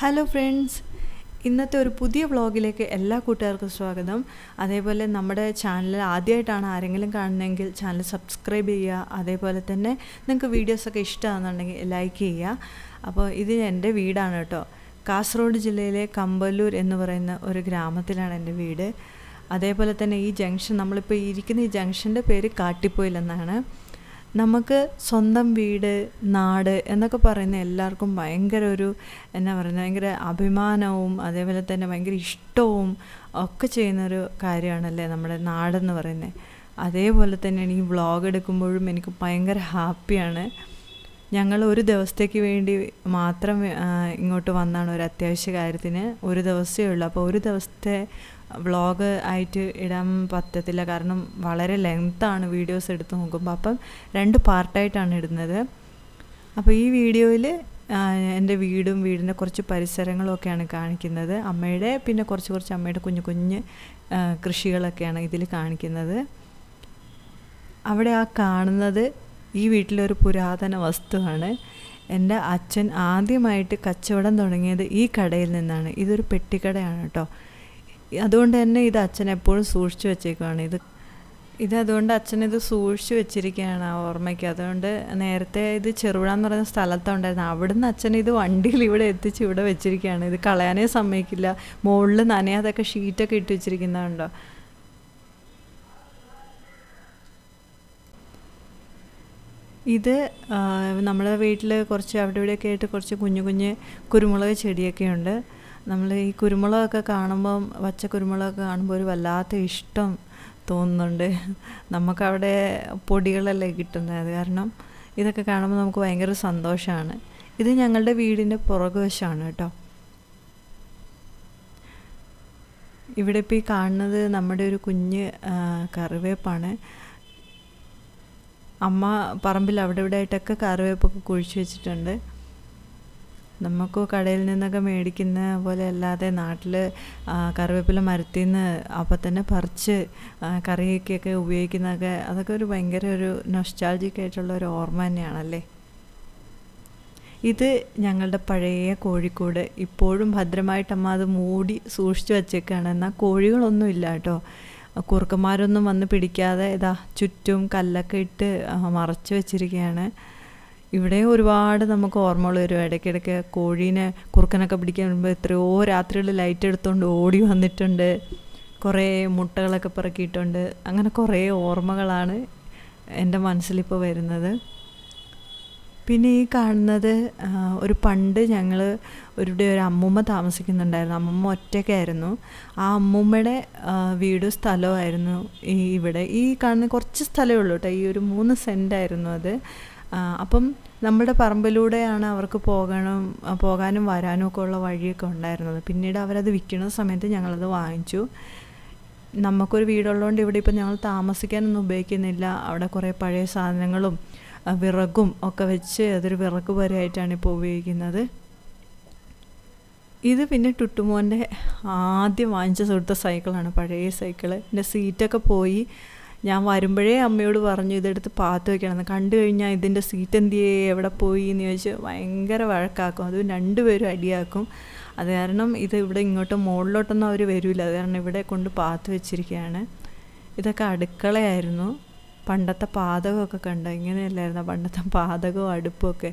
hello friends ഇന്നത്തെ ഒരു പുതിയ വ്ളോഗിലേക്ക് എല്ലാ കൂട്ടുകാർക്കും സ്വാഗതം അതേപോലെ നമ്മുടെ ചാനൽ ആദ്യമായിട്ടാണ് ആരെങ്കിലും കാണുന്നതെങ്കിൽ ചാനൽ സബ്സ്ക്രൈബ് ചെയ്യുക അതേപോലെ തന്നെ നിങ്ങൾക്ക് വീഡിയോസൊക്കെ ഇഷ്ടമാണെന്നുണ്ടെങ്കിൽ ലൈക്ക് ചെയ്യുക അപ്പോൾ ഇത് എൻ്റെ വീടാണ് കേട്ടോ കാസർഗോഡ് ജില്ലയിലെ കമ്പല്ലൂർ എന്ന് പറയുന്ന ഒരു ഗ്രാമത്തിലാണ് എൻ്റെ വീട് അതേപോലെ തന്നെ ഈ ജംഗ്ഷൻ നമ്മളിപ്പോൾ ഇരിക്കുന്ന ഈ ജംഗ്ഷൻ്റെ പേര് കാട്ടിപ്പോയിലെന്നാണ് എന്നാണ് നമുക്ക് സ്വന്തം വീട് നാട് എന്നൊക്കെ പറയുന്ന എല്ലാവർക്കും ഭയങ്കര ഒരു എന്നാ പറയുന്നത് ഭയങ്കര അഭിമാനവും അതേപോലെ തന്നെ ഭയങ്കര ഇഷ്ടവും ഒക്കെ ചെയ്യുന്നൊരു കാര്യമാണല്ലേ നമ്മുടെ നാടെന്ന് പറയുന്നത് അതേപോലെ തന്നെ ഈ വ്ളോഗ് എടുക്കുമ്പോഴും എനിക്ക് ഭയങ്കര ഹാപ്പിയാണ് ഞങ്ങൾ ഒരു ദിവസത്തേക്ക് വേണ്ടി മാത്രം ഇങ്ങോട്ട് വന്നാണ് ഒരു അത്യാവശ്യ കാര്യത്തിന് ഒരു ദിവസമേ ഉള്ളൂ അപ്പോൾ ഒരു ദിവസത്തെ വ്ളോഗ് ആയിട്ട് ഇടാൻ പറ്റത്തില്ല കാരണം വളരെ ലെങ്ത്താണ് വീഡിയോസ് എടുത്ത് നോക്കുമ്പോൾ അപ്പം രണ്ട് പാർട്ടായിട്ടാണ് ഇടുന്നത് അപ്പോൾ ഈ വീഡിയോയിൽ എൻ്റെ വീടും വീടിൻ്റെ കുറച്ച് പരിസരങ്ങളൊക്കെയാണ് കാണിക്കുന്നത് അമ്മയുടെ പിന്നെ കുറച്ച് കുറച്ച് അമ്മയുടെ കുഞ്ഞു കുഞ്ഞ് കൃഷികളൊക്കെയാണ് ഇതിൽ കാണിക്കുന്നത് അവിടെ ആ കാണുന്നത് ഈ വീട്ടിലൊരു പുരാതന വസ്തുവാണ് എൻ്റെ അച്ഛൻ ആദ്യമായിട്ട് കച്ചവടം തുടങ്ങിയത് ഈ കടയിൽ നിന്നാണ് ഇതൊരു പെട്ടിക്കടയാണ് കേട്ടോ അതുകൊണ്ട് തന്നെ ഇത് അച്ഛൻ എപ്പോഴും സൂക്ഷിച്ചു വെച്ചേക്കുവാണ് ഇത് ഇത് അതുകൊണ്ട് അച്ഛൻ ഇത് സൂക്ഷിച്ചു വെച്ചിരിക്കുകയാണ് ആ ഓർമ്മയ്ക്ക് അതുകൊണ്ട് നേരത്തെ ഇത് ചെറുപുഴ എന്ന് പറയുന്ന സ്ഥലത്തുണ്ടായിരുന്നു അവിടുന്ന് അച്ഛൻ ഇത് വണ്ടിയിൽ ഇവിടെ എത്തിച്ച് ഇവിടെ വെച്ചിരിക്കുകയാണ് ഇത് കളയാനേ സമ്മതിക്കില്ല മുകളിൽ നനയാതൊക്കെ ഷീറ്റൊക്കെ ഇട്ട് വെച്ചിരിക്കുന്നതുണ്ടോ ഇത് നമ്മുടെ വീട്ടിൽ കുറച്ച് അവിടെ ഇവിടെയൊക്കെ ആയിട്ട് കുറച്ച് കുഞ്ഞു കുഞ്ഞ് കുരുമുളക് ചെടിയൊക്കെ ഉണ്ട് നമ്മൾ ഈ കുരുമുളകൊക്കെ കാണുമ്പം വച്ച കുരുമുളകൊക്കെ കാണുമ്പോൾ ഒരു വല്ലാത്ത ഇഷ്ടം തോന്നുന്നുണ്ട് നമുക്കവിടെ പൊടികളല്ലേ കിട്ടുന്നത് കാരണം ഇതൊക്കെ കാണുമ്പോൾ നമുക്ക് ഭയങ്കര സന്തോഷമാണ് ഇത് ഞങ്ങളുടെ വീടിൻ്റെ പുറകുവശമാണ് കേട്ടോ ഇവിടെ ഇപ്പോൾ ഈ കാണുന്നത് നമ്മുടെ ഒരു കുഞ്ഞ് കറിവേപ്പാണ് അമ്മ പറമ്പിൽ അവിടെ ഇവിടെ ആയിട്ടൊക്കെ കറിവേപ്പൊക്കെ കുഴിച്ചു വെച്ചിട്ടുണ്ട് നമുക്ക് കടയിൽ നിന്നൊക്കെ മേടിക്കുന്ന പോലെ അല്ലാതെ നാട്ടിൽ കറിവേപ്പില മരത്തിൽ നിന്ന് അപ്പം തന്നെ പറിച്ച് കറിയൊക്കെയൊക്കെ ഉപയോഗിക്കുന്നതൊക്കെ അതൊക്കെ ഒരു ഭയങ്കര ഒരു നൊസ്റ്റാൾജിക് ആയിട്ടുള്ള ഒരു ഓർമ്മ തന്നെയാണല്ലേ ഇത് ഞങ്ങളുടെ പഴയ കോഴിക്കോട് ഇപ്പോഴും ഭദ്രമായിട്ട് അമ്മ അത് മൂടി സൂക്ഷിച്ചു വച്ചേക്കാണ് എന്നാൽ കോഴികളൊന്നും ഇല്ല കേട്ടോ കുറുക്കന്മാരൊന്നും വന്ന് പിടിക്കാതെ ഇതാ ചുറ്റും കല്ലൊക്കെ ഇട്ട് മറച്ചു വച്ചിരിക്കുകയാണ് ഇവിടെ ഒരുപാട് നമുക്ക് ഓർമ്മകൾ വരും ഇടയ്ക്കിടയ്ക്ക് കോഴീനെ കുറുക്കനൊക്കെ പിടിക്കാൻ വരുമ്പോൾ എത്രയോ രാത്രികൾ ലൈറ്റ് എടുത്തുകൊണ്ട് ഓടി വന്നിട്ടുണ്ട് കുറേ മുട്ടകളൊക്കെ പിറക്കിയിട്ടുണ്ട് അങ്ങനെ കുറേ ഓർമ്മകളാണ് എൻ്റെ മനസ്സിലിപ്പോൾ വരുന്നത് പിന്നെ ഈ കാണുന്നത് ഒരു പണ്ട് ഞങ്ങൾ ഒരുടെ ഒരു അമ്മൂമ്മ താമസിക്കുന്നുണ്ടായിരുന്നു അമ്മൂമ്മ ഒറ്റയ്ക്കായിരുന്നു ആ അമ്മൂമ്മയുടെ വീടും സ്ഥലമായിരുന്നു ഈ ഇവിടെ ഈ കാണുന്ന കുറച്ച് സ്ഥലമേ ഉള്ളൂ കേട്ടോ ഈ ഒരു മൂന്ന് സെൻറ്റായിരുന്നു അത് അപ്പം നമ്മുടെ പറമ്പിലൂടെയാണ് അവർക്ക് പോകണം പോകാനും വരാനും ഒക്കെ ഉള്ള വഴിയൊക്കെ ഉണ്ടായിരുന്നത് പിന്നീട് അവരത് വിൽക്കുന്ന സമയത്ത് ഞങ്ങളത് വാങ്ങിച്ചു നമുക്കൊരു വീടുള്ളതുകൊണ്ട് ഇവിടെ ഇപ്പം ഞങ്ങൾ താമസിക്കാനൊന്നും ഉപയോഗിക്കുന്നില്ല അവിടെ കുറേ പഴയ സാധനങ്ങളും വിറകും ഒക്കെ വെച്ച് അതൊരു വിറക് വരെയായിട്ടാണ് ഇപ്പോൾ ഉപയോഗിക്കുന്നത് ഇത് പിന്നെ ടുട്ടുമോൻ്റെ ആദ്യം വാങ്ങിച്ച സുഹൃത്ത സൈക്കിളാണ് പഴയ സൈക്കിള് എൻ്റെ സീറ്റൊക്കെ പോയി ഞാൻ വരുമ്പോഴേ അമ്മയോട് പറഞ്ഞു ഇതെടുത്ത് പാത്ത് വെക്കണമെന്ന് കണ്ടു കഴിഞ്ഞാൽ ഇതിൻ്റെ സീറ്റ് എന്തിയേ എവിടെ പോയി എന്ന് ചോദിച്ച് ഭയങ്കര വഴക്കാക്കും അതും രണ്ടുപേരും അടിയാക്കും അത് കാരണം ഇത് ഇവിടെ ഇങ്ങോട്ട് മുകളിലോട്ടൊന്നും അവർ വരില്ല അത് കാരണം ഇവിടെ കൊണ്ട് പാത്ത് വെച്ചിരിക്കുകയാണ് ഇതൊക്കെ അടുക്കളയായിരുന്നു പണ്ടത്തെ പാതകമൊക്കെ കണ്ടോ ഇങ്ങനെയല്ലായിരുന്നു പണ്ടത്തെ പാതകവും അടുപ്പൊക്കെ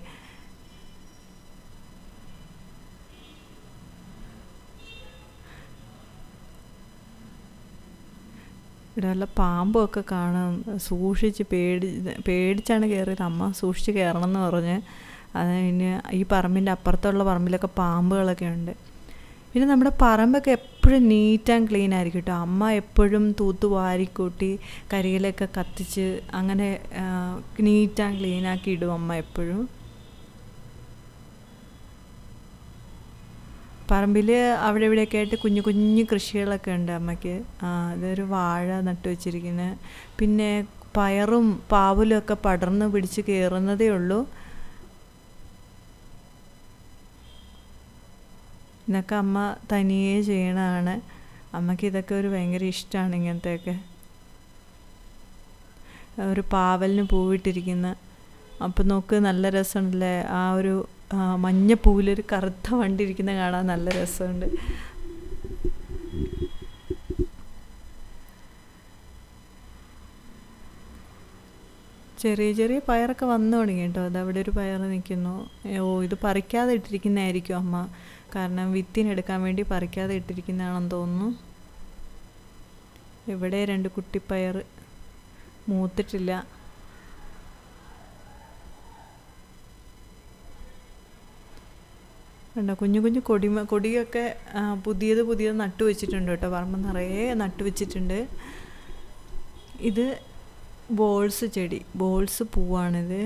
ഇവിടെ വല്ല പാമ്പൊക്കെ കാണാം സൂക്ഷിച്ച് പേടി പേടിച്ചാണ് കയറിയത് അമ്മ സൂക്ഷിച്ച് കയറണം എന്ന് പറഞ്ഞ് അത് പിന്നെ ഈ പറമ്പിൻ്റെ അപ്പുറത്തുള്ള പറമ്പിലൊക്കെ പാമ്പുകളൊക്കെ ഉണ്ട് പിന്നെ നമ്മുടെ പറമ്പൊക്കെ എപ്പോഴും നീറ്റ് ആൻഡ് ക്ലീൻ ആയിരിക്കും കേട്ടോ അമ്മ എപ്പോഴും തൂത്ത് വാരിക്കൂട്ടി കരിയിലൊക്കെ കത്തിച്ച് അങ്ങനെ നീറ്റ് ആൻഡ് ക്ലീൻ ആക്കി ഇടും അമ്മ എപ്പോഴും പറമ്പിൽ അവിടെ ഇവിടെയൊക്കെ ആയിട്ട് കുഞ്ഞു കുഞ്ഞു കൃഷികളൊക്കെ ഉണ്ട് അമ്മയ്ക്ക് അതൊരു വാഴ നട്ടു വെച്ചിരിക്കുന്നത് പിന്നെ പയറും പാവലും ഒക്കെ പടർന്ന് പിടിച്ച് കയറുന്നതേ ഉള്ളൂ ഇതൊക്കെ അമ്മ തനിയെ ചെയ്യണതാണ് അമ്മയ്ക്ക് ഇതൊക്കെ ഒരു ഭയങ്കര ഇഷ്ടമാണ് ഇങ്ങനത്തെയൊക്കെ ഒരു പാവലിന് പൂവിട്ടിരിക്കുന്ന അപ്പം നോക്ക് നല്ല രസമുണ്ടല്ലേ ആ ഒരു മഞ്ഞപ്പൂവിലൊരു കറുത്ത വണ്ടി ഇരിക്കുന്ന കാണാൻ നല്ല രസമുണ്ട് ചെറിയ ചെറിയ പയറൊക്കെ വന്നു തുടങ്ങി കേട്ടോ അതവിടെ ഒരു പയർ നിൽക്കുന്നു ഓ ഇത് പറിക്കാതെ ഇട്ടിരിക്കുന്നതായിരിക്കും അമ്മ കാരണം വിത്തിനെടുക്കാൻ വേണ്ടി പറിക്കാതെ ഇട്ടിരിക്കുന്നതാണെന്ന് തോന്നുന്നു ഇവിടെ രണ്ട് കുട്ടിപ്പയർ മൂത്തിട്ടില്ല കണ്ടോ കുഞ്ഞു കുഞ്ഞു കൊടിമ കൊടിയൊക്കെ പുതിയത് പുതിയത് നട്ടു വെച്ചിട്ടുണ്ട് കേട്ടോ പറമ്പ് നിറയെ നട്ടു വെച്ചിട്ടുണ്ട് ഇത് ബോൾസ് ചെടി ബോൾസ് പൂവാണിത്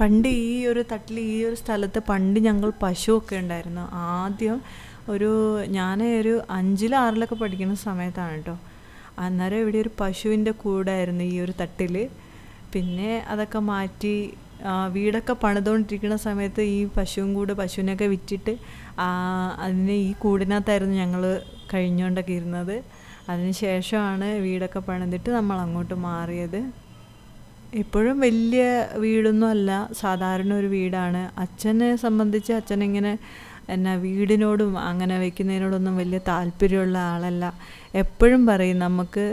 പണ്ട് ഈ ഒരു തട്ടിൽ ഈ ഒരു സ്ഥലത്ത് പണ്ട് ഞങ്ങൾ പശുവൊക്കെ ഉണ്ടായിരുന്നു ആദ്യം ഒരു ഞാൻ ഒരു അഞ്ചിലാറിലൊക്കെ ആറിലൊക്കെ പഠിക്കുന്ന സമയത്താണ് കേട്ടോ അന്നേരം ഇവിടെ ഒരു പശുവിൻ്റെ കൂടായിരുന്നു ഈ ഒരു തട്ടിൽ പിന്നെ അതൊക്കെ മാറ്റി വീടൊക്കെ പണിതുകൊണ്ടിരിക്കുന്ന സമയത്ത് ഈ പശുവും കൂടെ പശുവിനൊക്കെ വിറ്റിട്ട് അതിനെ ഈ കൂടിനകത്തായിരുന്നു ഞങ്ങൾ കഴിഞ്ഞുകൊണ്ടൊക്കെ ഇരുന്നത് ശേഷമാണ് വീടൊക്കെ പണിതിട്ട് നമ്മൾ അങ്ങോട്ട് മാറിയത് എപ്പോഴും വലിയ വീടൊന്നും അല്ല സാധാരണ ഒരു വീടാണ് അച്ഛനെ സംബന്ധിച്ച് അച്ഛൻ എന്നാ വീടിനോടും അങ്ങനെ വെക്കുന്നതിനോടൊന്നും വലിയ താല്പര്യമുള്ള ആളല്ല എപ്പോഴും പറയും നമുക്ക്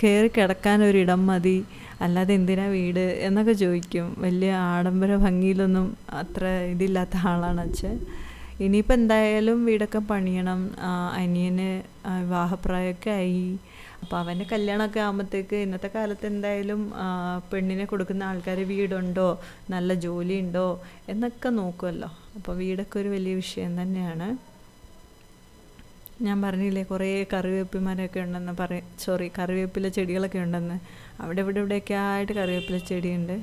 കയറി കിടക്കാൻ ഒരിടം മതി അല്ലാതെ എന്തിനാ വീട് എന്നൊക്കെ ചോദിക്കും വലിയ ആഡംബര ഭംഗിയിലൊന്നും അത്ര ഇതില്ലാത്ത ആളാണ് അച്ഛൻ ഇനിയിപ്പോൾ എന്തായാലും വീടൊക്കെ പണിയണം അനിയന് വിവാഹപ്രായമൊക്കെ ആയി അപ്പോൾ അവൻ്റെ കല്യാണമൊക്കെ ആകുമ്പോഴത്തേക്ക് ഇന്നത്തെ കാലത്ത് എന്തായാലും പെണ്ണിനെ കൊടുക്കുന്ന ആൾക്കാർ വീടുണ്ടോ നല്ല ജോലി ഉണ്ടോ എന്നൊക്കെ നോക്കുമല്ലോ അപ്പോൾ വീടൊക്കെ ഒരു വലിയ വിഷയം തന്നെയാണ് ഞാൻ പറഞ്ഞില്ലേ കുറേ കറിവേപ്പിമാരൊക്കെ ഉണ്ടെന്ന് പറയും സോറി കറിവേപ്പില ചെടികളൊക്കെ ഉണ്ടെന്ന് അവിടെ ഇവിടെ ഇവിടെയൊക്കെ ആയിട്ട് കറിവേപ്പില ചെടിയുണ്ട്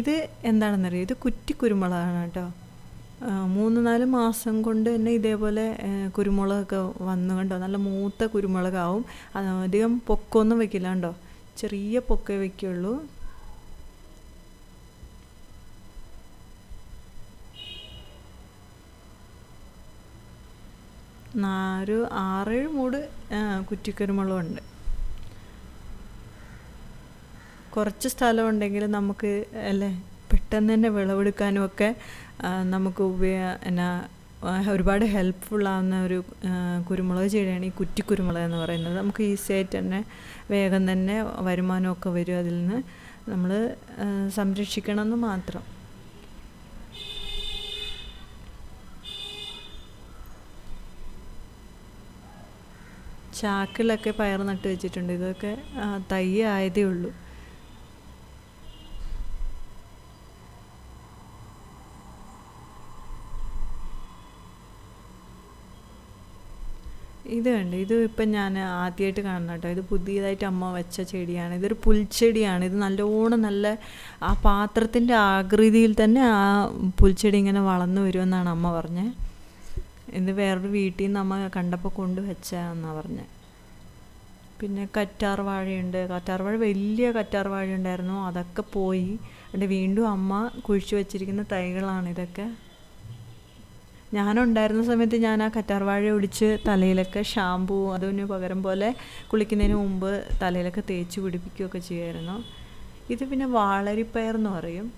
ഇത് എന്താണെന്നറിയോ ഇത് കുറ്റി കുരുമുളകാണ് കേട്ടോ മൂന്ന് നാല് മാസം കൊണ്ട് തന്നെ ഇതേപോലെ കുരുമുളകൊക്കെ വന്നു കണ്ടോ നല്ല മൂത്ത കുരുമുളകാവും അധികം പൊക്കമൊന്നും വെക്കില്ല കണ്ടോ ചെറിയ പൊക്കേ വെക്കുള്ളൂ ഒരു ആറേഴ് മൂട് ഉണ്ട് കുറച്ച് സ്ഥലം ഉണ്ടെങ്കിൽ നമുക്ക് അല്ലേ പെട്ടെന്ന് തന്നെ വിളവെടുക്കാനും ഒക്കെ നമുക്ക് ഉപയോ എന്നാ ഒരുപാട് ഹെൽപ്ഫുള്ളാവുന്ന ഒരു കുരുമുളക് ചെടിയാണ് ഈ കുറ്റി കുരുമുളക് എന്ന് പറയുന്നത് നമുക്ക് ഈസിയായിട്ട് തന്നെ വേഗം തന്നെ വരുമാനമൊക്കെ വരും അതിൽ നിന്ന് നമ്മൾ സംരക്ഷിക്കണമെന്ന് മാത്രം ചാക്കിലൊക്കെ പയർ നട്ട് വെച്ചിട്ടുണ്ട് ഇതൊക്കെ തയ്യ ആയതേ ഉള്ളൂ ഇത് കണ്ട് ഇത് ഇപ്പം ഞാൻ ആദ്യമായിട്ട് കാണണം കേട്ടോ ഇത് പുതിയതായിട്ട് അമ്മ വെച്ച ചെടിയാണ് ഇതൊരു പുൽച്ചെടിയാണ് ഇത് നല്ലോണം നല്ല ആ പാത്രത്തിൻ്റെ ആകൃതിയിൽ തന്നെ ആ പുൽച്ചെടി ഇങ്ങനെ വളർന്നു വരുമെന്നാണ് അമ്മ പറഞ്ഞത് ഇത് വേറൊരു വീട്ടിൽ നിന്ന് അമ്മ കണ്ടപ്പോൾ കൊണ്ട് വെച്ചതെന്നാണ് പറഞ്ഞത് പിന്നെ കറ്റാർ വാഴയുണ്ട് കറ്റാർ വാഴ വലിയ കറ്റാർ വാഴ ഉണ്ടായിരുന്നു അതൊക്കെ പോയി എന്നിട്ട് വീണ്ടും അമ്മ കുഴിച്ചു വെച്ചിരിക്കുന്ന തൈകളാണ് ഇതൊക്കെ ഞാനുണ്ടായിരുന്ന സമയത്ത് ഞാൻ ആ കറ്റാർവാഴ ഒടിച്ച് തലയിലൊക്കെ ഷാമ്പൂ അതിന് പകരം പോലെ കുളിക്കുന്നതിന് മുമ്പ് തലയിലൊക്കെ തേച്ച് പിടിപ്പിക്കുകയൊക്കെ ചെയ്യുമായിരുന്നു ഇത് പിന്നെ വാളരിപ്പയർ എന്ന് പറയും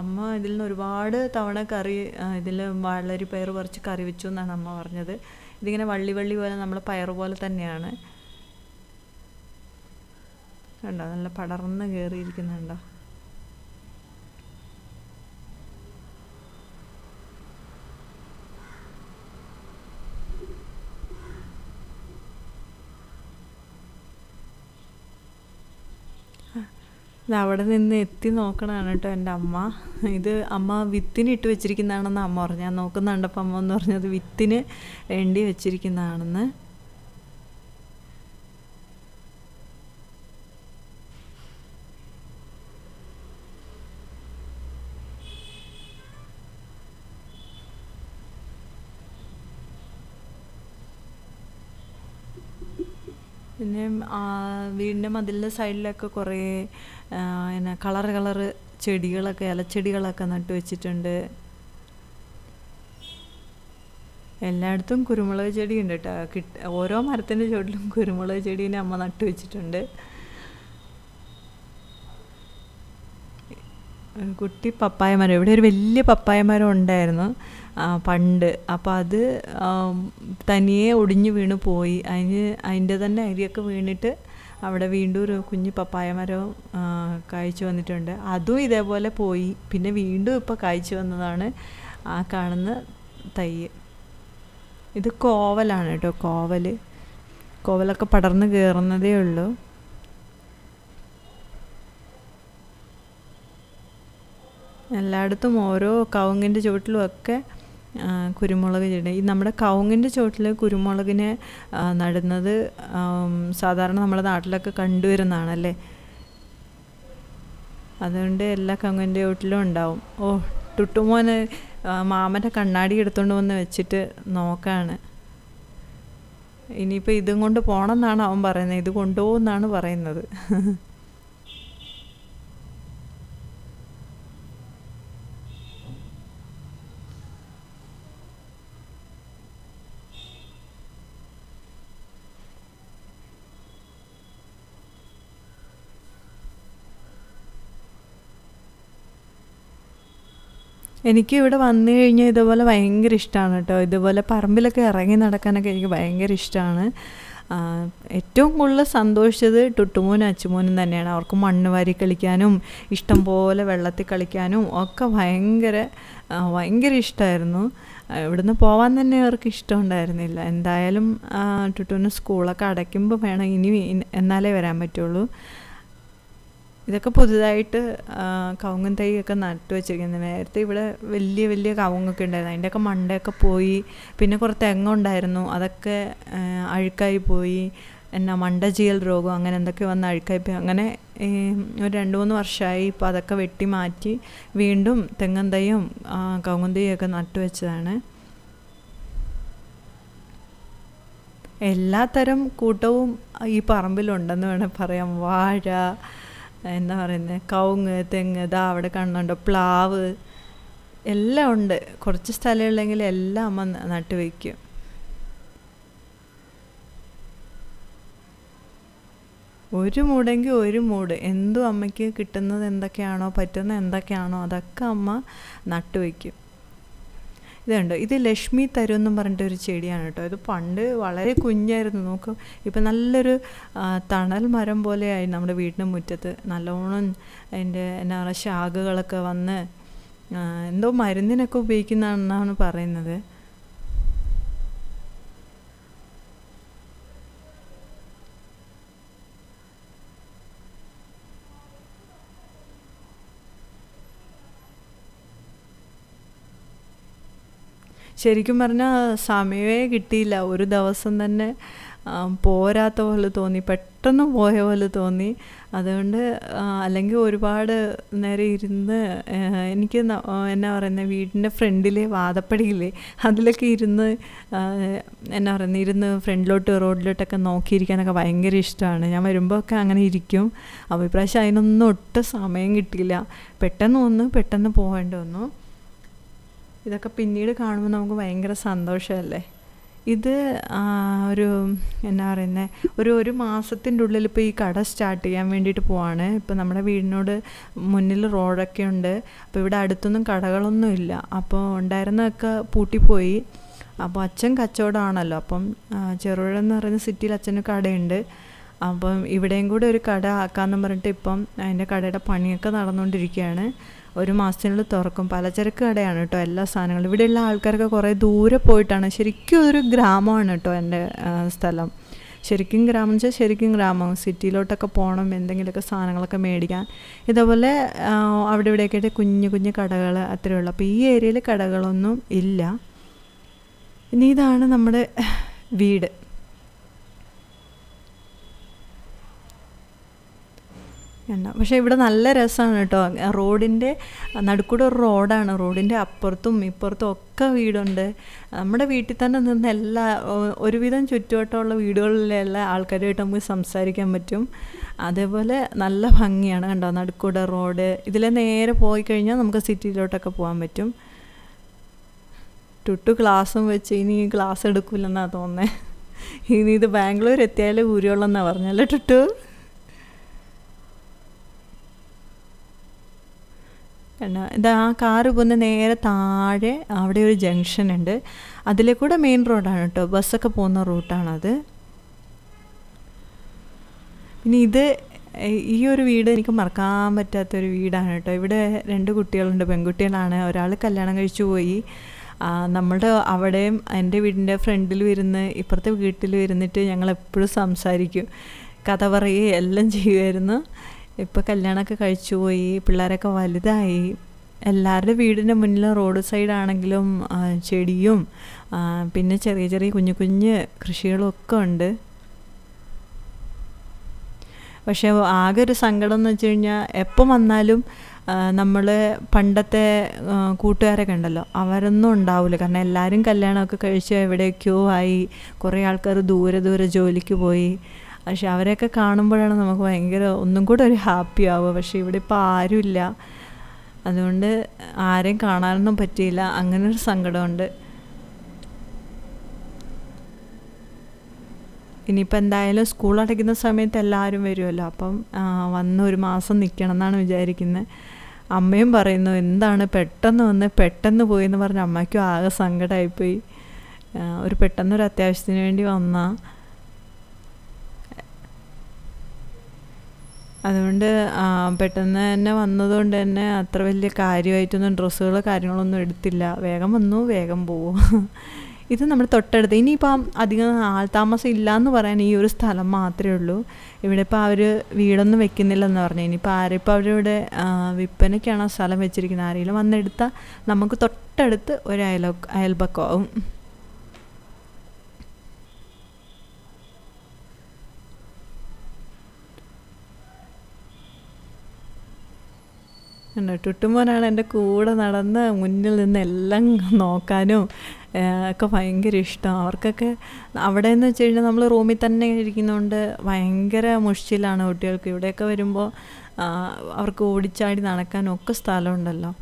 അമ്മ ഇതിൽ നിന്ന് ഒരുപാട് തവണ കറി ഇതിൽ വാളരിപ്പയർ കുറച്ച് കറി വെച്ചു എന്നാണ് അമ്മ പറഞ്ഞത് ഇതിങ്ങനെ വള്ളി വള്ളി പോലെ നമ്മൾ പയർ പോലെ തന്നെയാണ് കണ്ടോ നല്ല പടർന്ന് കയറിയിരിക്കുന്നുണ്ടോ അവിടെ നിന്ന് എത്തി നോക്കണതാണ് കേട്ടോ എൻ്റെ അമ്മ ഇത് അമ്മ വിത്തിന് ഇട്ട് വെച്ചിരിക്കുന്നതാണെന്ന് അമ്മ പറഞ്ഞു ഞാൻ നോക്കുന്നുണ്ടപ്പോൾ അമ്മ എന്ന് പറഞ്ഞത് വിത്തിന് എണ്ടി വെച്ചിരിക്കുന്നതാണെന്ന് പിന്നെ വീടിൻ്റെ മതിലിൻ്റെ സൈഡിലൊക്കെ കുറേ എന്നാ കളർ കളർ ചെടികളൊക്കെ ഇലച്ചെടികളൊക്കെ നട്ടു വെച്ചിട്ടുണ്ട് എല്ലായിടത്തും കുരുമുളക് ചെടി ഉണ്ട് കേട്ടോ കിട്ട ഓരോ മരത്തിൻ്റെ ചുവട്ടിലും കുരുമുളക് ചെടീനെ അമ്മ നട്ടു വെച്ചിട്ടുണ്ട് കുട്ടി പപ്പായ മരം ഇവിടെ ഒരു വലിയ പപ്പായ മരം ഉണ്ടായിരുന്നു പണ്ട് അപ്പോൾ അത് തനിയെ ഒടിഞ്ഞു വീണ് പോയി അതിന് അതിൻ്റെ തന്നെ അരിയൊക്കെ വീണിട്ട് അവിടെ വീണ്ടും ഒരു കുഞ്ഞ് പപ്പായ മരവും കായ്ച്ചു വന്നിട്ടുണ്ട് അതും ഇതേപോലെ പോയി പിന്നെ വീണ്ടും ഇപ്പോൾ കായ്ച്ചു വന്നതാണ് ആ കാണുന്ന തൈ ഇത് കോവലാണ് കേട്ടോ കോവൽ കോവലൊക്കെ പടർന്ന് കയറുന്നതേ ഉള്ളൂ എല്ലായിടത്തും ഓരോ കവുങ്ങിൻ്റെ ചുവട്ടിലും ഒക്കെ കുരുമുളക് ചെടി ഈ നമ്മുടെ കവുങ്ങിൻ്റെ ചുവട്ടിൽ കുരുമുളകിനെ നടുന്നത് സാധാരണ നമ്മുടെ നാട്ടിലൊക്കെ കണ്ടുവരുന്നതാണല്ലേ അതുകൊണ്ട് എല്ലാ കവുങ്ങിൻ്റെ ചുവട്ടിലും ഉണ്ടാവും ഓ ടുട്ടുമോന് മാമൻ്റെ കണ്ണാടി എടുത്തുകൊണ്ട് വന്ന് വെച്ചിട്ട് നോക്കാണ് ഇനിയിപ്പോൾ ഇതും കൊണ്ട് പോകണമെന്നാണ് അവൻ പറയുന്നത് ഇത് കൊണ്ടുപോകുമെന്നാണ് പറയുന്നത് എനിക്ക് ഇവിടെ വന്നു കഴിഞ്ഞാൽ ഇതുപോലെ ഭയങ്കര ഇഷ്ടമാണ് കേട്ടോ ഇതുപോലെ പറമ്പിലൊക്കെ ഇറങ്ങി നടക്കാനൊക്കെ എനിക്ക് ഭയങ്കര ഇഷ്ടമാണ് ഏറ്റവും കൂടുതൽ സന്തോഷിച്ചത് ടുട്ടുമോനും അച്ചുമോനും തന്നെയാണ് അവർക്ക് മണ്ണ് വാരി കളിക്കാനും ഇഷ്ടം പോലെ വെള്ളത്തിൽ കളിക്കാനും ഒക്കെ ഭയങ്കര ഭയങ്കര ഇഷ്ടമായിരുന്നു ഇവിടുന്ന് പോവാൻ തന്നെ അവർക്ക് ഇഷ്ടമുണ്ടായിരുന്നില്ല എന്തായാലും ടുട്ടുവിന് സ്കൂളൊക്കെ അടയ്ക്കുമ്പോൾ വേണം ഇനി എന്നാലേ വരാൻ പറ്റുള്ളൂ ഇതൊക്കെ പുതുതായിട്ട് കവുങ്ങൻ തൈയൊക്കെ നട്ടു വെച്ചിരിക്കുന്നത് നേരത്തെ ഇവിടെ വലിയ വലിയ കവുങ്ങൊക്കെ ഉണ്ടായിരുന്നു അതിൻ്റെയൊക്കെ മണ്ടയൊക്കെ പോയി പിന്നെ കുറച്ച് തെങ്ങുണ്ടായിരുന്നു അതൊക്കെ അഴുക്കായി പോയി എന്നാ മണ്ടചീയൽ രോഗം അങ്ങനെ എന്തൊക്കെ വന്ന് അഴുക്കായി പോയി അങ്ങനെ ഒരു രണ്ട് മൂന്ന് വർഷമായി ഇപ്പം അതൊക്കെ വെട്ടി മാറ്റി വീണ്ടും തെങ്ങൻ തൈയും കവുങ്ങൻ തൈയൊക്കെ നട്ടു വെച്ചതാണ് എല്ലാത്തരം കൂട്ടവും ഈ പറമ്പിലുണ്ടെന്ന് വേണേൽ പറയാം വാഴ എന്താ പറയുന്നത് കവുങ്ങ് തെങ്ങ് ഇതാ അവിടെ പ്ലാവ് എല്ലാം ഉണ്ട് കുറച്ച് സ്ഥലമുള്ളെങ്കിൽ എല്ലാം അമ്മ നട്ടു ഒരു മൂടെങ്കിൽ ഒരു മൂട് എന്തും അമ്മയ്ക്ക് കിട്ടുന്നത് എന്തൊക്കെയാണോ പറ്റുന്നത് എന്തൊക്കെയാണോ അതൊക്കെ അമ്മ നട്ടുവയ്ക്കും ഇതുണ്ട് ഇത് ലക്ഷ്മി തരു എന്നും പറഞ്ഞിട്ട് ഒരു ചെടിയാണ് കേട്ടോ ഇത് പണ്ട് വളരെ കുഞ്ഞായിരുന്നു നോക്കും ഇപ്പം നല്ലൊരു തണൽ മരം പോലെയായി നമ്മുടെ വീടിൻ്റെ മുറ്റത്ത് നല്ലോണം അതിൻ്റെ എന്നാ പറയുക ശാഖകളൊക്കെ വന്ന് എന്തോ മരുന്നിനൊക്കെ ഉപയോഗിക്കുന്നതാണെന്നാണ് പറയുന്നത് ശരിക്കും പറഞ്ഞാൽ സമയമേ കിട്ടിയില്ല ഒരു ദിവസം തന്നെ പോരാത്ത പോലെ തോന്നി പെട്ടെന്ന് പോയ പോലെ തോന്നി അതുകൊണ്ട് അല്ലെങ്കിൽ ഒരുപാട് നേരം ഇരുന്ന് എനിക്ക് എന്നാ പറയുന്നത് വീടിൻ്റെ ഫ്രണ്ടിലെ വാതപ്പടിയില്ലേ അതിലൊക്കെ ഇരുന്ന് എന്നാ പറയുന്നത് ഇരുന്ന് ഫ്രണ്ടിലോട്ട് റോഡിലോട്ടൊക്കെ നോക്കിയിരിക്കാനൊക്കെ ഭയങ്കര ഇഷ്ടമാണ് ഞാൻ വരുമ്പോൾ ഒക്കെ അങ്ങനെ ഇരിക്കും അപ്പോൾ ഇപ്രാവശ്യം അതിനൊന്നും ഒട്ടും സമയം കിട്ടിയില്ല പെട്ടെന്ന് വന്നു പെട്ടെന്ന് പോകേണ്ടി വന്നു ഇതൊക്കെ പിന്നീട് കാണുമ്പോൾ നമുക്ക് ഭയങ്കര സന്തോഷമല്ലേ ഇത് ഒരു എന്നാ പറയുന്നത് ഒരു ഒരു മാസത്തിൻ്റെ ഉള്ളിൽ ഇപ്പോൾ ഈ കട സ്റ്റാർട്ട് ചെയ്യാൻ വേണ്ടിയിട്ട് പോവാണ് ഇപ്പോൾ നമ്മുടെ വീടിനോട് മുന്നിൽ റോഡൊക്കെ ഉണ്ട് അപ്പോൾ ഇവിടെ അടുത്തൊന്നും കടകളൊന്നും ഇല്ല അപ്പോൾ ഉണ്ടായിരുന്നതൊക്കെ പൂട്ടിപ്പോയി അപ്പോൾ അച്ഛൻ കച്ചവടമാണല്ലോ അപ്പം ചെറുപുഴ എന്ന് പറയുന്ന സിറ്റിയിൽ അച്ഛന് കടയുണ്ട് അപ്പം ഇവിടെയും കൂടെ ഒരു കട ആക്കാമെന്ന് പറഞ്ഞിട്ട് ഇപ്പം അതിൻ്റെ കടയുടെ പണിയൊക്കെ നടന്നുകൊണ്ടിരിക്കുകയാണ് ഒരു മാസത്തിനുള്ളിൽ തുറക്കും പലചരക്ക് കടയാണ് കേട്ടോ എല്ലാ സാധനങ്ങളും ഇവിടെയുള്ള ആൾക്കാരൊക്കെ കുറേ ദൂരെ പോയിട്ടാണ് ശരിക്കും ഒരു ഗ്രാമമാണ് കേട്ടോ എൻ്റെ സ്ഥലം ശരിക്കും ഗ്രാമം വെച്ചാൽ ശരിക്കും ഗ്രാമം സിറ്റിയിലോട്ടൊക്കെ പോകണം എന്തെങ്കിലുമൊക്കെ സാധനങ്ങളൊക്കെ മേടിക്കാൻ ഇതേപോലെ അവിടെ ഇവിടെയൊക്കെ ആയിട്ട് കുഞ്ഞു കുഞ്ഞു കടകൾ അത്രയേ അപ്പോൾ ഈ ഏരിയയിൽ കടകളൊന്നും ഇല്ല ഇനി ഇതാണ് നമ്മുടെ വീട് എണ്ണ പക്ഷേ ഇവിടെ നല്ല രസമാണ് കേട്ടോ റോഡിൻ്റെ നടുക്കൂടെ ഒരു റോഡാണ് റോഡിൻ്റെ അപ്പുറത്തും ഇപ്പുറത്തും ഒക്കെ വീടുണ്ട് നമ്മുടെ വീട്ടിൽ തന്നെ നിന്ന് എല്ലാ ഒരുവിധം ചുറ്റുവട്ടമുള്ള വീടുകളിലെല്ലാം ആൾക്കാരുമായിട്ട് നമുക്ക് സംസാരിക്കാൻ പറ്റും അതേപോലെ നല്ല ഭംഗിയാണ് കണ്ടോ നടുക്കൂടെ റോഡ് ഇതിൽ നേരെ പോയി കഴിഞ്ഞാൽ നമുക്ക് സിറ്റിയിലോട്ടൊക്കെ പോകാൻ പറ്റും ടുട്ടു ക്ലാസ്സും വെച്ച് ഇനി ക്ലാസ് എടുക്കില്ലെന്നാണ് തോന്നുന്നത് ഇനി ഇത് ബാംഗ്ലൂർ എത്തിയാലേ ഊരിയുള്ളെന്നാണ് പറഞ്ഞല്ലേ ടുട്ടു കണ്ട ആ കാറ് പോകുന്ന നേരെ താഴെ അവിടെ ഒരു ജംഗ്ഷൻ ഉണ്ട് അതിലെ കൂടെ മെയിൻ റോഡാണ് കേട്ടോ ബസ്സൊക്കെ പോകുന്ന റൂട്ടാണത് പിന്നെ ഇത് ഈ ഒരു വീട് എനിക്ക് മറക്കാൻ പറ്റാത്തൊരു വീടാണ് കേട്ടോ ഇവിടെ രണ്ട് കുട്ടികളുണ്ട് പെൺകുട്ടികളാണ് ഒരാൾ കല്യാണം കഴിച്ചു പോയി നമ്മുടെ അവിടെയും എൻ്റെ വീടിൻ്റെ ഫ്രണ്ടിൽ വരുന്ന് ഇപ്പുറത്തെ വീട്ടിൽ വരുന്നിട്ട് ഞങ്ങൾ എപ്പോഴും സംസാരിക്കും കഥ പറയുകയും എല്ലാം ചെയ്യുമായിരുന്നു ഇപ്പോൾ കല്യാണമൊക്കെ കഴിച്ചു പോയി പിള്ളേരൊക്കെ വലുതായി എല്ലാവരുടെ വീടിൻ്റെ മുന്നിലും റോഡ് സൈഡാണെങ്കിലും ചെടിയും പിന്നെ ചെറിയ ചെറിയ കുഞ്ഞു കുഞ്ഞ് കൃഷികളും ഒക്കെ ഉണ്ട് പക്ഷേ ആകെ ഒരു സങ്കടം എന്ന് വെച്ച് കഴിഞ്ഞാൽ എപ്പം വന്നാലും നമ്മൾ പണ്ടത്തെ കൂട്ടുകാരൊക്കെ ഉണ്ടല്ലോ അവരൊന്നും ഉണ്ടാവില്ല കാരണം എല്ലാവരും കല്യാണമൊക്കെ കഴിച്ച് എവിടെയൊക്കെയോ ആയി കുറേ ആൾക്കാർ ദൂരെ ദൂരെ ജോലിക്ക് പോയി പക്ഷെ അവരെയൊക്കെ കാണുമ്പോഴാണ് നമുക്ക് ഭയങ്കര ഒന്നും കൂടെ ഒരു ഹാപ്പി ആവുക പക്ഷേ ഇവിടെ ഇപ്പോൾ ആരുമില്ല അതുകൊണ്ട് ആരെയും കാണാനൊന്നും പറ്റിയില്ല അങ്ങനൊരു സങ്കടമുണ്ട് ഇനിയിപ്പോൾ എന്തായാലും സ്കൂൾ അടയ്ക്കുന്ന സമയത്ത് എല്ലാവരും വരുമല്ലോ അപ്പം വന്ന് ഒരു മാസം നിൽക്കണം എന്നാണ് വിചാരിക്കുന്നത് അമ്മയും പറയുന്നു എന്താണ് പെട്ടെന്ന് വന്ന് പെട്ടെന്ന് പോയി എന്ന് പറഞ്ഞ് അമ്മയ്ക്കും ആകെ സങ്കടമായിപ്പോയി ഒരു പെട്ടെന്നൊരു അത്യാവശ്യത്തിന് വേണ്ടി വന്നാൽ അതുകൊണ്ട് പെട്ടെന്ന് തന്നെ വന്നതുകൊണ്ട് തന്നെ അത്ര വലിയ കാര്യമായിട്ടൊന്നും ഡ്രസ്സുകൾ കാര്യങ്ങളൊന്നും എടുത്തില്ല വേഗം വന്നു വേഗം പോവും ഇത് നമ്മുടെ തൊട്ടടുത്ത് ഇനിയിപ്പം അധികം ആൾ താമസം ഇല്ല എന്ന് പറയാൻ ഈ ഒരു സ്ഥലം മാത്രമേ ഉള്ളൂ ഇവിടെ ഇപ്പോൾ അവർ വീടൊന്നും വെക്കുന്നില്ല എന്ന് പറഞ്ഞു ഇനിയിപ്പോൾ ആരിപ്പോൾ അവരിവിടെ വിൽപ്പനയ്ക്കാണ് ആ സ്ഥലം വെച്ചിരിക്കുന്നത് ആരെങ്കിലും വന്നെടുത്താൽ നമുക്ക് തൊട്ടടുത്ത് ഒരു അയൽ അയൽപക്കമാവും ടുട്ടുമോനാണ് എൻ്റെ കൂടെ നടന്ന് മുന്നിൽ നിന്ന് എല്ലാം നോക്കാനും ഒക്കെ ഭയങ്കര ഇഷ്ടം അവർക്കൊക്കെ അവിടെ എന്ന് വെച്ച് കഴിഞ്ഞാൽ നമ്മൾ റൂമിൽ തന്നെ ഇരിക്കുന്നതുകൊണ്ട് ഭയങ്കര മുഷ്ടിലാണ് കുട്ടികൾക്ക് ഇവിടെയൊക്കെ വരുമ്പോൾ അവർക്ക് ഓടിച്ചാടി നടക്കാനും ഒക്കെ സ്ഥലമുണ്ടല്ലോ